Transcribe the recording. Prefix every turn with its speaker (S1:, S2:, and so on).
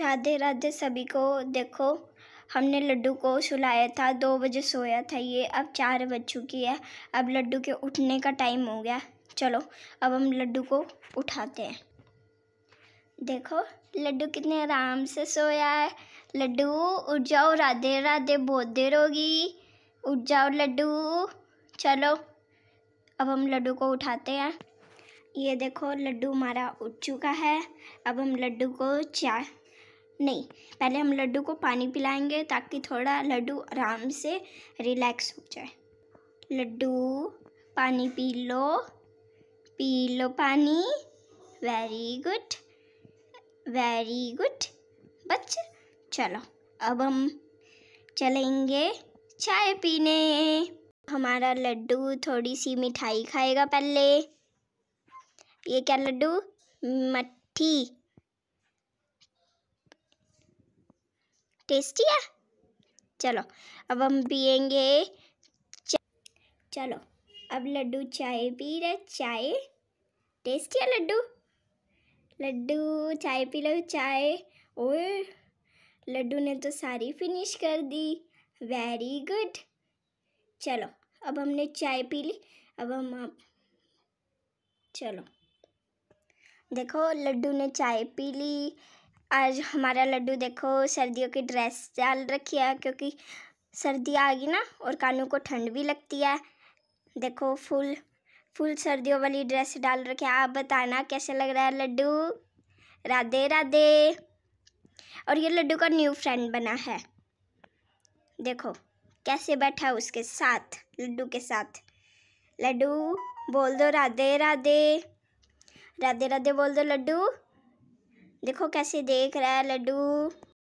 S1: राधे राधे सभी को देखो हमने लड्डू को सुलाया था दो बजे सोया था ये अब चार बज चुकी है अब लड्डू के उठने का टाइम हो गया चलो अब हम लड्डू को उठाते हैं देखो लड्डू कितने आराम से सोया है लड्डू उठ जाओ राधे राधे बहुत देर होगी उठ जाओ लड्डू चलो अब हम लड्डू को उठाते हैं ये देखो लड्डू हमारा उठ चुका है अब हम लड्डू को चाय नहीं पहले हम लड्डू को पानी पिलाएंगे ताकि थोड़ा लड्डू आराम से रिलैक्स हो जाए लड्डू पानी पी लो पी लो पानी वेरी गुड वेरी गुड बच चलो अब हम चलेंगे चाय पीने हमारा लड्डू थोड़ी सी मिठाई खाएगा पहले ये क्या लड्डू मट्ठी टेस्टी है चलो अब हम पियेंगे चलो अब लड्डू चाय पी रहे चाय टेस्टी है लड्डू लड्डू चाय पी लो चाय और लड्डू ने तो सारी फिनिश कर दी वेरी गुड चलो अब हमने चाय पी ली अब हम आप चलो देखो लड्डू ने चाय पी ली आज हमारा लड्डू देखो सर्दियों की ड्रेस डाल रखी है क्योंकि सर्दी आ गई ना और कानू को ठंड भी लगती है देखो फुल फुल सर्दियों वाली ड्रेस डाल रखी है आप बताना कैसे लग रहा है लड्डू राधे राधे और ये लड्डू का न्यू फ्रेंड बना है देखो कैसे बैठा है उसके साथ लड्डू के साथ लड्डू बोल दो राधे राधे राधे राधे बोल दो लड्डू देखो कैसे देख रहा है लड्डू